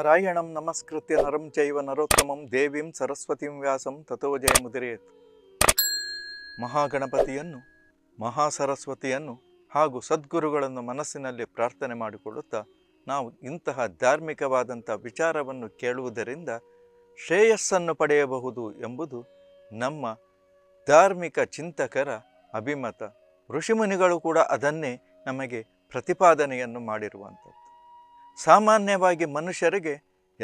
ನಾರಾಯಣಂ ನಮಸ್ಕೃತ್ಯ ನರಂ ಚೈವ ನರೋತ್ತಮಂ ದೇವಿಂ ಸರಸ್ವತಿಂ ವ್ಯಾಸಂ ಜಯ ಮುದಿರೇತ್ ಮಹಾಗಣಪತಿಯನ್ನು ಮಹಾಸರಸ್ವತಿಯನ್ನು ಹಾಗೂ ಸದ್ಗುರುಗಳನ್ನು ಮನಸ್ಸಿನಲ್ಲಿ ಪ್ರಾರ್ಥನೆ ಮಾಡಿಕೊಳ್ಳುತ್ತಾ ನಾವು ಇಂತಹ ಧಾರ್ಮಿಕವಾದಂಥ ವಿಚಾರವನ್ನು ಕೇಳುವುದರಿಂದ ಶ್ರೇಯಸ್ಸನ್ನು ಪಡೆಯಬಹುದು ಎಂಬುದು ನಮ್ಮ ಧಾರ್ಮಿಕ ಚಿಂತಕರ ಅಭಿಮತ ಋಷಿಮುನಿಗಳು ಕೂಡ ಅದನ್ನೇ ನಮಗೆ ಪ್ರತಿಪಾದನೆಯನ್ನು ಮಾಡಿರುವಂಥದ್ದು ಸಾಮಾನ್ಯವಾಗಿ ಮನುಷ್ಯರಿಗೆ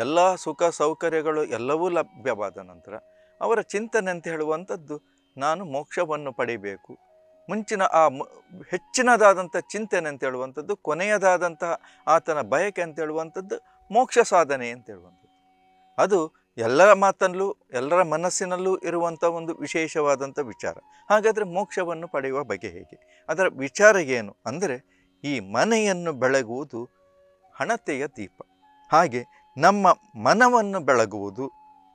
ಎಲ್ಲ ಸುಖ ಸೌಕರ್ಯಗಳು ಎಲ್ಲವೂ ಲಭ್ಯವಾದ ನಂತರ ಅವರ ಚಿಂತನೆ ಅಂತ ಹೇಳುವಂಥದ್ದು ನಾನು ಮೋಕ್ಷವನ್ನು ಪಡಿಬೇಕು ಮುಂಚಿನ ಆ ಹೆಚ್ಚಿನದಾದಂಥ ಚಿಂತನೆ ಅಂತ ಹೇಳುವಂಥದ್ದು ಕೊನೆಯದಾದಂತಹ ಆತನ ಬಯಕೆ ಅಂತ ಹೇಳುವಂಥದ್ದು ಮೋಕ್ಷ ಸಾಧನೆ ಅಂತ ಹೇಳುವಂಥದ್ದು ಅದು ಎಲ್ಲರ ಮಾತಲ್ಲೂ ಎಲ್ಲರ ಮನಸ್ಸಿನಲ್ಲೂ ಇರುವಂಥ ಒಂದು ವಿಶೇಷವಾದಂಥ ವಿಚಾರ ಹಾಗಾದರೆ ಮೋಕ್ಷವನ್ನು ಪಡೆಯುವ ಬಗೆ ಹೇಗೆ ಅದರ ವಿಚಾರ ಏನು ಅಂದರೆ ಈ ಮನೆಯನ್ನು ಬೆಳಗುವುದು ಹಣತೆಯ ದೀಪ ಹಾಗೆ ನಮ್ಮ ಮನವನ್ನು ಬೆಳಗುವುದು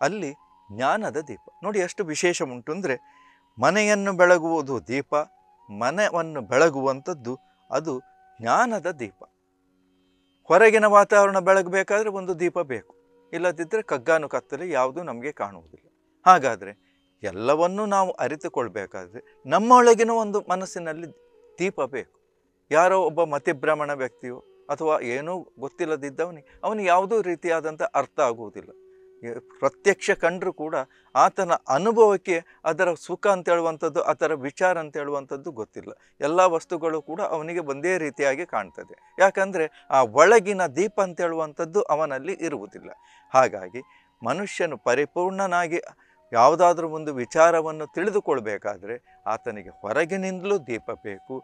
ಅಲ್ಲಿ ಜ್ಞಾನದ ದೀಪ ನೋಡಿ ಎಷ್ಟು ವಿಶೇಷ ಉಂಟು ಅಂದರೆ ಮನೆಯನ್ನು ಬೆಳಗುವುದು ದೀಪ ಮನವನ್ನು ಬೆಳಗುವಂಥದ್ದು ಅದು ಜ್ಞಾನದ ದೀಪ ಹೊರಗಿನ ವಾತಾವರಣ ಬೆಳಗಬೇಕಾದ್ರೆ ಒಂದು ದೀಪ ಬೇಕು ಇಲ್ಲದಿದ್ದರೆ ಕಗ್ಗಾನು ಕತ್ತಲೆ ಯಾವುದೂ ನಮಗೆ ಕಾಣುವುದಿಲ್ಲ ಹಾಗಾದರೆ ಎಲ್ಲವನ್ನೂ ನಾವು ಅರಿತುಕೊಳ್ಬೇಕಾದ್ರೆ ನಮ್ಮೊಳಗಿನ ಒಂದು ಮನಸ್ಸಿನಲ್ಲಿ ದೀಪ ಬೇಕು ಯಾರೋ ಒಬ್ಬ ಮತಿಭ್ರಮಣ ವ್ಯಕ್ತಿಯೋ ಅಥವಾ ಏನೂ ಗೊತ್ತಿಲ್ಲದಿದ್ದವನಿಗೆ ಅವನಿಗೆ ಯಾವುದೋ ರೀತಿಯಾದಂಥ ಅರ್ಥ ಆಗುವುದಿಲ್ಲ ಪ್ರತ್ಯಕ್ಷ ಕಂಡರೂ ಕೂಡ ಆತನ ಅನುಭವಕ್ಕೆ ಅದರ ಸುಖ ಅಂತ ಹೇಳುವಂಥದ್ದು ಅದರ ವಿಚಾರ ಅಂತ ಹೇಳುವಂಥದ್ದು ಗೊತ್ತಿಲ್ಲ ಎಲ್ಲ ವಸ್ತುಗಳು ಕೂಡ ಅವನಿಗೆ ಒಂದೇ ರೀತಿಯಾಗಿ ಕಾಣ್ತದೆ ಯಾಕಂದರೆ ಆ ಒಳಗಿನ ದೀಪ ಅಂತ ಹೇಳುವಂಥದ್ದು ಅವನಲ್ಲಿ ಇರುವುದಿಲ್ಲ ಹಾಗಾಗಿ ಮನುಷ್ಯನು ಪರಿಪೂರ್ಣನಾಗಿ ಯಾವುದಾದ್ರೂ ಒಂದು ವಿಚಾರವನ್ನು ತಿಳಿದುಕೊಳ್ಬೇಕಾದರೆ ಆತನಿಗೆ ಹೊರಗಿನಿಂದಲೂ ದೀಪ ಬೇಕು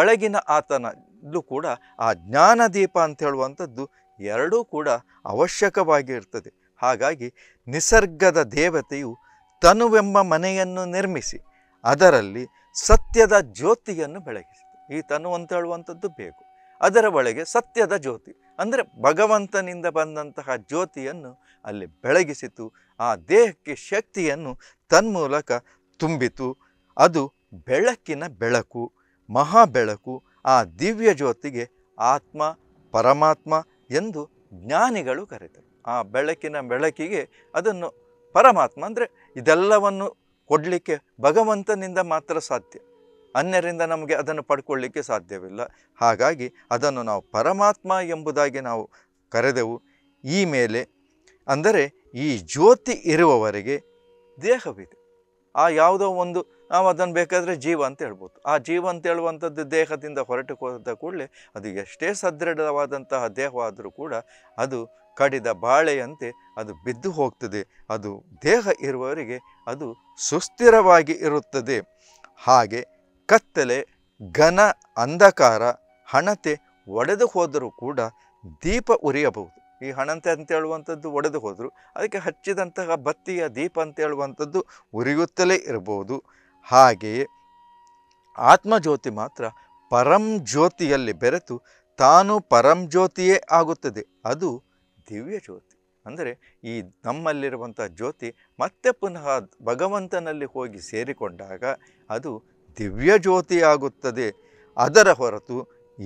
ಒಳಗಿನ ಆತನಲ್ಲೂ ಕೂಡ ಆ ಜ್ಞಾನದೀಪ ಅಂತ ಹೇಳುವಂಥದ್ದು ಎರಡೂ ಕೂಡ ಅವಶ್ಯಕವಾಗಿರ್ತದೆ ಹಾಗಾಗಿ ನಿಸರ್ಗದ ದೇವತೆಯು ತನುವೆಂಬ ಮನೆಯನ್ನು ನಿರ್ಮಿಸಿ ಅದರಲ್ಲಿ ಸತ್ಯದ ಜ್ಯೋತಿಯನ್ನು ಬೆಳಗಿಸಿತು ಈ ತನು ಅಂತ ಹೇಳುವಂಥದ್ದು ಬೇಕು ಅದರ ಒಳಗೆ ಸತ್ಯದ ಜ್ಯೋತಿ ಅಂದರೆ ಭಗವಂತನಿಂದ ಬಂದಂತಹ ಜ್ಯೋತಿಯನ್ನು ಅಲ್ಲಿ ಬೆಳಗಿಸಿತು ಆ ದೇಹಕ್ಕೆ ಶಕ್ತಿಯನ್ನು ತನ್ಮೂಲಕ ತುಂಬಿತು ಅದು ಬೆಳಕಿನ ಬೆಳಕು ಮಹಾ ಬೆಳಕು ಆ ದಿವ್ಯ ಜ್ಯೋತಿಗೆ ಆತ್ಮ ಪರಮಾತ್ಮ ಎಂದು ಜ್ಞಾನಿಗಳು ಕರೆದರು ಆ ಬೆಳಕಿನ ಬೆಳಕಿಗೆ ಅದನ್ನು ಪರಮಾತ್ಮ ಅಂದರೆ ಇದೆಲ್ಲವನ್ನು ಕೊಡಲಿಕ್ಕೆ ಭಗವಂತನಿಂದ ಮಾತ್ರ ಸಾಧ್ಯ ಅನ್ಯರಿಂದ ನಮಗೆ ಅದನ್ನು ಪಡ್ಕೊಳ್ಳಿಕ್ಕೆ ಸಾಧ್ಯವಿಲ್ಲ ಹಾಗಾಗಿ ಅದನ್ನು ನಾವು ಪರಮಾತ್ಮ ಎಂಬುದಾಗಿ ನಾವು ಕರೆದೆವು ಈ ಮೇಲೆ ಅಂದರೆ ಈ ಜ್ಯೋತಿ ಇರುವವರೆಗೆ ದೇಹವಿದೆ ಆ ಯಾವುದೋ ಒಂದು ನಾವು ಅದನ್ನು ಬೇಕಾದರೆ ಜೀವ ಅಂತ ಹೇಳ್ಬೋದು ಆ ಜೀವ ಅಂತ ಹೇಳುವಂಥದ್ದು ದೇಹದಿಂದ ಹೊರಟು ಹೋದ ಕೂಡಲೇ ಅದು ಎಷ್ಟೇ ಸದೃಢವಾದಂತಹ ದೇಹವಾದರೂ ಕೂಡ ಅದು ಕಡಿದ ಬಾಳೆಯಂತೆ ಅದು ಬಿದ್ದು ಹೋಗ್ತದೆ ಅದು ದೇಹ ಇರುವವರಿಗೆ ಅದು ಸುಸ್ಥಿರವಾಗಿ ಇರುತ್ತದೆ ಹಾಗೆ ಕತ್ತಲೆ ಘನ ಅಂಧಕಾರ ಹಣತೆ ಒಡೆದು ಹೋದರೂ ಕೂಡ ದೀಪ ಉರಿಯಬಹುದು ಈ ಹಣತೆ ಅಂತ ಹೇಳುವಂಥದ್ದು ಒಡೆದು ಹೋದರೂ ಅದಕ್ಕೆ ಹಚ್ಚಿದಂತಹ ಬತ್ತಿಯ ದೀಪ ಅಂತ ಹೇಳುವಂಥದ್ದು ಉರಿಯುತ್ತಲೇ ಇರಬಹುದು ಹಾಗೆಯೇ ಆತ್ಮಜ್ಯೋತಿ ಮಾತ್ರ ಪರಂ ಜ್ಯೋತಿಯಲ್ಲಿ ಬೆರೆತು ತಾನು ಪರಂ ಜ್ಯೋತಿಯೇ ಆಗುತ್ತದೆ ಅದು ದಿವ್ಯ ಜ್ಯೋತಿ ಅಂದರೆ ಈ ನಮ್ಮಲ್ಲಿರುವಂಥ ಜ್ಯೋತಿ ಮತ್ತೆ ಪುನಃ ಭಗವಂತನಲ್ಲಿ ಹೋಗಿ ಸೇರಿಕೊಂಡಾಗ ಅದು ದಿವ್ಯ ಜ್ಯೋತಿ ಆಗುತ್ತದೆ ಅದರ ಹೊರತು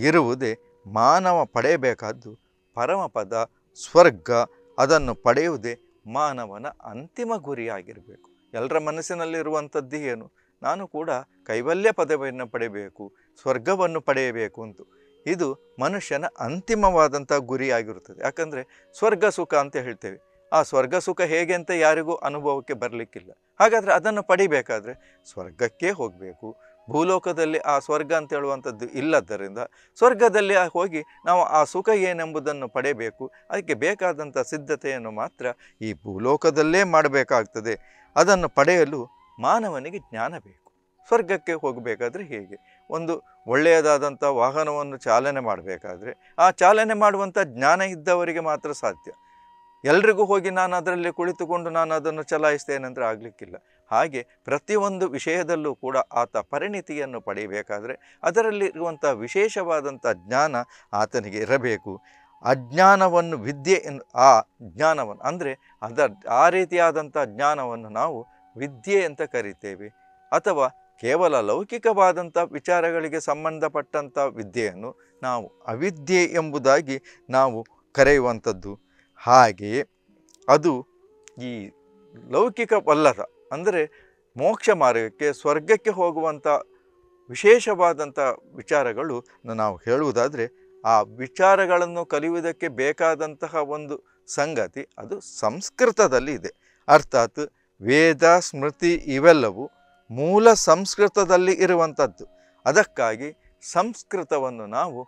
ಇರುವುದೇ ಮಾನವ ಪಡೆಯಬೇಕಾದ್ದು ಪರಮಪದ ಸ್ವರ್ಗ ಅದನ್ನು ಪಡೆಯುವುದೇ ಮಾನವನ ಅಂತಿಮ ಗುರಿಯಾಗಿರಬೇಕು ಎಲ್ಲರ ಮನಸ್ಸಿನಲ್ಲಿರುವಂಥದ್ದು ಏನು ನಾನು ಕೂಡ ಕೈವಲ್ಯ ಪದವಿಯನ್ನು ಪಡೆಯಬೇಕು ಸ್ವರ್ಗವನ್ನು ಪಡೆಯಬೇಕು ಅಂತ ಇದು ಮನುಷ್ಯನ ಅಂತಿಮವಾದಂಥ ಗುರಿಯಾಗಿರುತ್ತದೆ ಯಾಕಂದರೆ ಸ್ವರ್ಗ ಸುಖ ಅಂತ ಹೇಳ್ತೇವೆ ಆ ಸ್ವರ್ಗ ಸುಖ ಹೇಗೆ ಅಂತ ಯಾರಿಗೂ ಅನುಭವಕ್ಕೆ ಬರಲಿಕ್ಕಿಲ್ಲ ಹಾಗಾದರೆ ಅದನ್ನು ಪಡಿಬೇಕಾದ್ರೆ ಸ್ವರ್ಗಕ್ಕೆ ಹೋಗಬೇಕು ಭೂಲೋಕದಲ್ಲಿ ಆ ಸ್ವರ್ಗ ಅಂತ ಹೇಳುವಂಥದ್ದು ಇಲ್ಲದರಿಂದ ಸ್ವರ್ಗದಲ್ಲಿ ಹೋಗಿ ನಾವು ಆ ಸುಖ ಏನೆಂಬುದನ್ನು ಪಡೆಯಬೇಕು ಅದಕ್ಕೆ ಬೇಕಾದಂಥ ಸಿದ್ಧತೆಯನ್ನು ಮಾತ್ರ ಈ ಭೂಲೋಕದಲ್ಲೇ ಮಾಡಬೇಕಾಗ್ತದೆ ಅದನ್ನು ಪಡೆಯಲು ಮಾನವನಿಗೆ ಜ್ಞಾನ ಬೇಕು ಸ್ವರ್ಗಕ್ಕೆ ಹೋಗಬೇಕಾದ್ರೆ ಹೇಗೆ ಒಂದು ಒಳ್ಳೆಯದಾದಂಥ ವಾಹನವನ್ನು ಚಾಲನೆ ಮಾಡಬೇಕಾದ್ರೆ ಆ ಚಾಲನೆ ಮಾಡುವಂಥ ಜ್ಞಾನ ಇದ್ದವರಿಗೆ ಮಾತ್ರ ಸಾಧ್ಯ ಎಲ್ರಿಗೂ ಹೋಗಿ ನಾನು ಅದರಲ್ಲಿ ಕುಳಿತುಕೊಂಡು ನಾನು ಅದನ್ನು ಚಲಾಯಿಸ್ತೇನೆಂದರೆ ಆಗಲಿಕ್ಕಿಲ್ಲ ಹಾಗೆ ಪ್ರತಿಯೊಂದು ವಿಷಯದಲ್ಲೂ ಕೂಡ ಆತ ಪರಿಣಿತಿಯನ್ನು ಪಡೆಯಬೇಕಾದರೆ ಅದರಲ್ಲಿರುವಂಥ ವಿಶೇಷವಾದಂಥ ಜ್ಞಾನ ಆತನಿಗೆ ಇರಬೇಕು ಅಜ್ಞಾನವನ್ನು ವಿದ್ಯೆ ಆ ಜ್ಞಾನವನ್ನು ಅಂದರೆ ಅದರ ಆ ರೀತಿಯಾದಂಥ ಜ್ಞಾನವನ್ನು ನಾವು ವಿದ್ಯೆ ಅಂತ ಕರಿತೇವೆ ಅಥವಾ ಕೇವಲ ಲೌಕಿಕವಾದಂಥ ವಿಚಾರಗಳಿಗೆ ಸಂಬಂಧಪಟ್ಟಂಥ ವಿದ್ಯೆಯನ್ನು ನಾವು ಅವಿದ್ಯೆ ಎಂಬುದಾಗಿ ನಾವು ಕರೆಯುವಂಥದ್ದು ಹಾಗೆಯೇ ಅದು ಈ ಲೌಕಿಕವಲ್ಲದ ಅಂದರೆ ಮೋಕ್ಷ ಮಾರ್ಗಕ್ಕೆ ಸ್ವರ್ಗಕ್ಕೆ ಹೋಗುವಂಥ ವಿಶೇಷವಾದಂಥ ವಿಚಾರಗಳು ನಾವು ಹೇಳುವುದಾದರೆ ಆ ವಿಚಾರಗಳನ್ನು ಕಲಿಯುವುದಕ್ಕೆ ಬೇಕಾದಂತಹ ಒಂದು ಸಂಗತಿ ಅದು ಸಂಸ್ಕೃತದಲ್ಲಿ ಇದೆ ಅರ್ಥಾತ್ ವೇದ ಸ್ಮೃತಿ ಇವೆಲ್ಲವೂ ಮೂಲ ಸಂಸ್ಕೃತದಲ್ಲಿ ಇರುವಂಥದ್ದು ಅದಕ್ಕಾಗಿ ಸಂಸ್ಕೃತವನ್ನು ನಾವು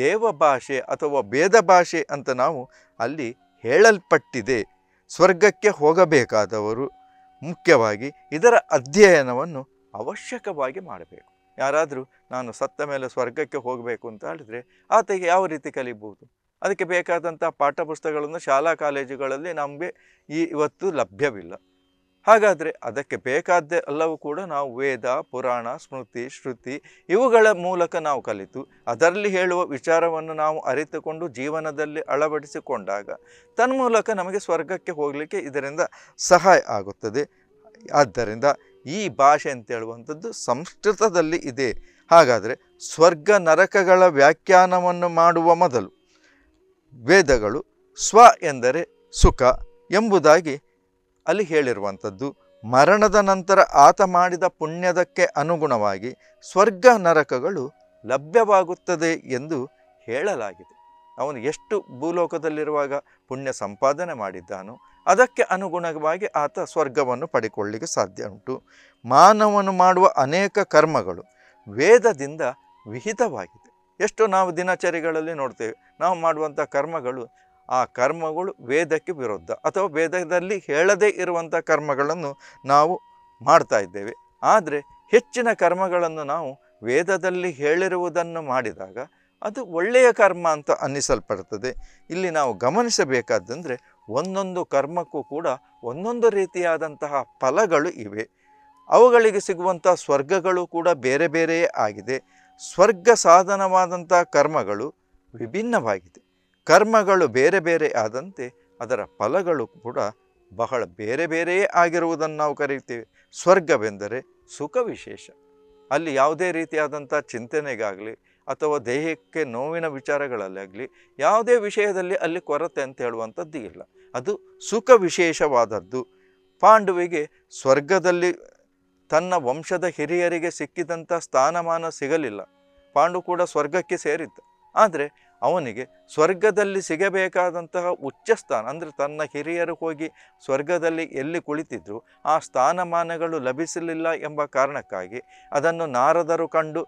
ದೇವಭಾಷೆ ಅಥವಾ ಭೇದ ಭಾಷೆ ಅಂತ ನಾವು ಅಲ್ಲಿ ಹೇಳಲ್ಪಟ್ಟಿದೆ ಸ್ವರ್ಗಕ್ಕೆ ಹೋಗಬೇಕಾದವರು ಮುಖ್ಯವಾಗಿ ಇದರ ಅಧ್ಯಯನವನ್ನು ಅವಶ್ಯಕವಾಗಿ ಮಾಡಬೇಕು ಯಾರಾದರೂ ನಾನು ಸತ್ತ ಮೇಲೆ ಸ್ವರ್ಗಕ್ಕೆ ಹೋಗಬೇಕು ಅಂತ ಹೇಳಿದರೆ ಆತಗೆ ಯಾವ ರೀತಿ ಕಲಿಬಹುದು ಅದಕ್ಕೆ ಬೇಕಾದಂಥ ಪಾಠಪುಸ್ತಕಗಳನ್ನು ಶಾಲಾ ಕಾಲೇಜುಗಳಲ್ಲಿ ನಮಗೆ ಈ ಇವತ್ತು ಲಭ್ಯವಿಲ್ಲ ಹಾಗಾದರೆ ಅದಕ್ಕೆ ಬೇಕಾದ್ದೇ ಎಲ್ಲವೂ ಕೂಡ ನಾವು ವೇದ ಪುರಾಣ ಸ್ಮೃತಿ ಶ್ರುತಿ ಇವುಗಳ ಮೂಲಕ ನಾವು ಕಲಿತು ಅದರಲ್ಲಿ ಹೇಳುವ ವಿಚಾರವನ್ನು ನಾವು ಅರಿತುಕೊಂಡು ಜೀವನದಲ್ಲಿ ಅಳವಡಿಸಿಕೊಂಡಾಗ ತನ್ಮೂಲಕ ನಮಗೆ ಸ್ವರ್ಗಕ್ಕೆ ಹೋಗಲಿಕ್ಕೆ ಇದರಿಂದ ಸಹಾಯ ಆಗುತ್ತದೆ ಆದ್ದರಿಂದ ಈ ಭಾಷೆ ಅಂತ ಹೇಳುವಂಥದ್ದು ಸಂಸ್ಕೃತದಲ್ಲಿ ಇದೆ ಹಾಗಾದರೆ ಸ್ವರ್ಗ ನರಕಗಳ ವ್ಯಾಖ್ಯಾನವನ್ನು ಮಾಡುವ ಮೊದಲು ವೇದಗಳು ಸ್ವ ಎಂದರೆ ಸುಖ ಎಂಬುದಾಗಿ ಅಲ್ಲಿ ಹೇಳಿರುವಂಥದ್ದು ಮರಣದ ನಂತರ ಆತ ಮಾಡಿದ ಪುಣ್ಯದಕ್ಕೆ ಅನುಗುಣವಾಗಿ ಸ್ವರ್ಗ ನರಕಗಳು ಲಭ್ಯವಾಗುತ್ತದೆ ಎಂದು ಹೇಳಲಾಗಿದೆ ಅವನು ಎಷ್ಟು ಭೂಲೋಕದಲ್ಲಿರುವಾಗ ಪುಣ್ಯ ಸಂಪಾದನೆ ಮಾಡಿದ್ದಾನೋ ಅದಕ್ಕೆ ಅನುಗುಣವಾಗಿ ಆತ ಸ್ವರ್ಗವನ್ನು ಪಡೆಕೊಳ್ಳಿಕ್ಕೆ ಸಾಧ್ಯ ಉಂಟು ಮಾನವನು ಮಾಡುವ ಅನೇಕ ಕರ್ಮಗಳು ವೇದದಿಂದ ವಿಹಿತವಾಗಿದೆ ಎಷ್ಟು ನಾವು ದಿನಚರಿಗಳಲ್ಲಿ ನೋಡ್ತೇವೆ ನಾವು ಮಾಡುವಂಥ ಕರ್ಮಗಳು ಆ ಕರ್ಮಗಳು ವೇದಕ್ಕೆ ವಿರುದ್ಧ ಅಥವಾ ವೇದದಲ್ಲಿ ಹೇಳದೇ ಇರುವಂಥ ಕರ್ಮಗಳನ್ನು ನಾವು ಮಾಡ್ತಾ ಇದ್ದೇವೆ ಆದರೆ ಹೆಚ್ಚಿನ ಕರ್ಮಗಳನ್ನು ನಾವು ವೇದದಲ್ಲಿ ಹೇಳಿರುವುದನ್ನು ಮಾಡಿದಾಗ ಅದು ಒಳ್ಳೆಯ ಕರ್ಮ ಅಂತ ಅನ್ನಿಸಲ್ಪಡ್ತದೆ ಇಲ್ಲಿ ನಾವು ಗಮನಿಸಬೇಕಾದಂದರೆ ಒಂದೊಂದು ಕರ್ಮಕ್ಕೂ ಕೂಡ ಒಂದೊಂದು ರೀತಿಯಾದಂತಹ ಫಲಗಳು ಇವೆ ಅವುಗಳಿಗೆ ಸಿಗುವಂಥ ಸ್ವರ್ಗಗಳು ಕೂಡ ಬೇರೆ ಬೇರೆಯೇ ಆಗಿದೆ ಸ್ವರ್ಗ ಸಾಧನವಾದಂಥ ಕರ್ಮಗಳು ವಿಭಿನ್ನವಾಗಿದೆ ಕರ್ಮಗಳು ಬೇರೆ ಬೇರೆ ಆದಂತೆ ಅದರ ಫಲಗಳು ಕೂಡ ಬಹಳ ಬೇರೆ ಬೇರೆಯೇ ಆಗಿರುವುದನ್ನು ನಾವು ಕರೀತೀವಿ ಸ್ವರ್ಗವೆಂದರೆ ಸುಖ ವಿಶೇಷ ಅಲ್ಲಿ ಯಾವುದೇ ರೀತಿಯಾದಂಥ ಚಿಂತನೆಗಾಗಲಿ ಅಥವಾ ದೇಹಕ್ಕೆ ನೋವಿನ ವಿಚಾರಗಳಲ್ಲಾಗಲಿ ಯಾವುದೇ ವಿಷಯದಲ್ಲಿ ಅಲ್ಲಿ ಕೊರತೆ ಅಂತ ಹೇಳುವಂಥದ್ದು ಇಲ್ಲ ಅದು ಸುಖ ವಿಶೇಷವಾದದ್ದು ಪಾಂಡುವಿಗೆ ಸ್ವರ್ಗದಲ್ಲಿ ತನ್ನ ವಂಶದ ಹಿರಿಯರಿಗೆ ಸಿಕ್ಕಿದಂಥ ಸ್ಥಾನಮಾನ ಸಿಗಲಿಲ್ಲ ಪಾಂಡು ಕೂಡ ಸ್ವರ್ಗಕ್ಕೆ ಸೇರಿದ್ದ ಆದರೆ ಅವನಿಗೆ ಸ್ವರ್ಗದಲ್ಲಿ ಸಿಗಬೇಕಾದಂತಹ ಉಚ್ಚ ಸ್ಥಾನ ಅಂದರೆ ತನ್ನ ಹಿರಿಯರು ಹೋಗಿ ಸ್ವರ್ಗದಲ್ಲಿ ಎಲ್ಲಿ ಕುಳಿತಿದ್ರು ಆ ಸ್ಥಾನಮಾನಗಳು ಲಭಿಸಲಿಲ್ಲ ಎಂಬ ಕಾರಣಕ್ಕಾಗಿ ಅದನ್ನು ನಾರದರು ಕಂಡು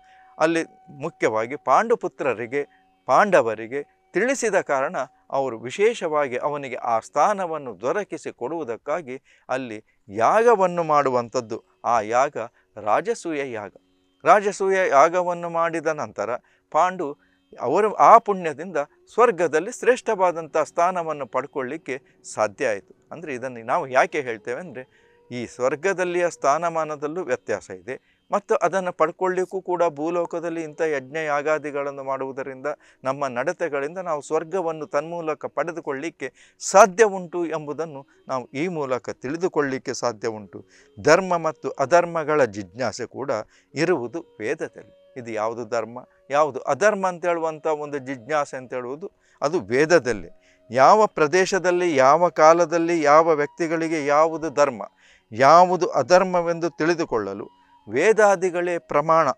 ಅಲ್ಲಿ ಮುಖ್ಯವಾಗಿ ಪಾಂಡುಪುತ್ರರಿಗೆ ಪಾಂಡವರಿಗೆ ತಿಳಿಸಿದ ಕಾರಣ ಅವರು ವಿಶೇಷವಾಗಿ ಅವನಿಗೆ ಆ ಸ್ಥಾನವನ್ನು ದೊರಕಿಸಿ ಕೊಡುವುದಕ್ಕಾಗಿ ಅಲ್ಲಿ ಯಾಗವನ್ನು ಮಾಡುವಂಥದ್ದು ಆ ಯಾಗ ರಾಜಸೂಯ ಯಾಗ ರಾಜಸೂಯ ಯಾಗವನ್ನು ಮಾಡಿದ ನಂತರ ಪಾಂಡು ಅವರು ಆ ಪುಣ್ಯದಿಂದ ಸ್ವರ್ಗದಲ್ಲಿ ಶ್ರೇಷ್ಠವಾದಂಥ ಸ್ಥಾನವನ್ನು ಪಡ್ಕೊಳ್ಳಿಕ್ಕೆ ಸಾಧ್ಯ ಆಯಿತು ಅಂದರೆ ಇದನ್ನು ನಾವು ಯಾಕೆ ಹೇಳ್ತೇವೆ ಅಂದರೆ ಈ ಸ್ವರ್ಗದಲ್ಲಿಯ ಸ್ಥಾನಮಾನದಲ್ಲೂ ವ್ಯತ್ಯಾಸ ಇದೆ ಮತ್ತು ಅದನ್ನು ಪಡ್ಕೊಳ್ಳಿಕ್ಕೂ ಕೂಡ ಭೂಲೋಕದಲ್ಲಿ ಇಂಥ ಯಜ್ಞ ಯಾಗಾದಿಗಳನ್ನು ಮಾಡುವುದರಿಂದ ನಮ್ಮ ನಡತೆಗಳಿಂದ ನಾವು ಸ್ವರ್ಗವನ್ನು ತನ್ಮೂಲಕ ಪಡೆದುಕೊಳ್ಳಿಕ್ಕೆ ಸಾಧ್ಯ ಉಂಟು ಎಂಬುದನ್ನು ನಾವು ಈ ಮೂಲಕ ತಿಳಿದುಕೊಳ್ಳಿಕ್ಕೆ ಸಾಧ್ಯ ಉಂಟು ಧರ್ಮ ಮತ್ತು ಅಧರ್ಮಗಳ ಜಿಜ್ಞಾಸೆ ಕೂಡ ಇರುವುದು ವೇದದಲ್ಲಿ ಇದು ಯಾವುದು ಧರ್ಮ ಯಾವುದು ಅಧರ್ಮ ಅಂತ ಹೇಳುವಂಥ ಒಂದು ಜಿಜ್ಞಾಸೆ ಅಂತ ಹೇಳುವುದು ಅದು ವೇದದಲ್ಲಿ ಯಾವ ಪ್ರದೇಶದಲ್ಲಿ ಯಾವ ಕಾಲದಲ್ಲಿ ಯಾವ ವ್ಯಕ್ತಿಗಳಿಗೆ ಯಾವುದು ಧರ್ಮ ಯಾವುದು ಅಧರ್ಮವೆಂದು ತಿಳಿದುಕೊಳ್ಳಲು ವೇದಾದಿಗಳೇ ಪ್ರಮಾಣ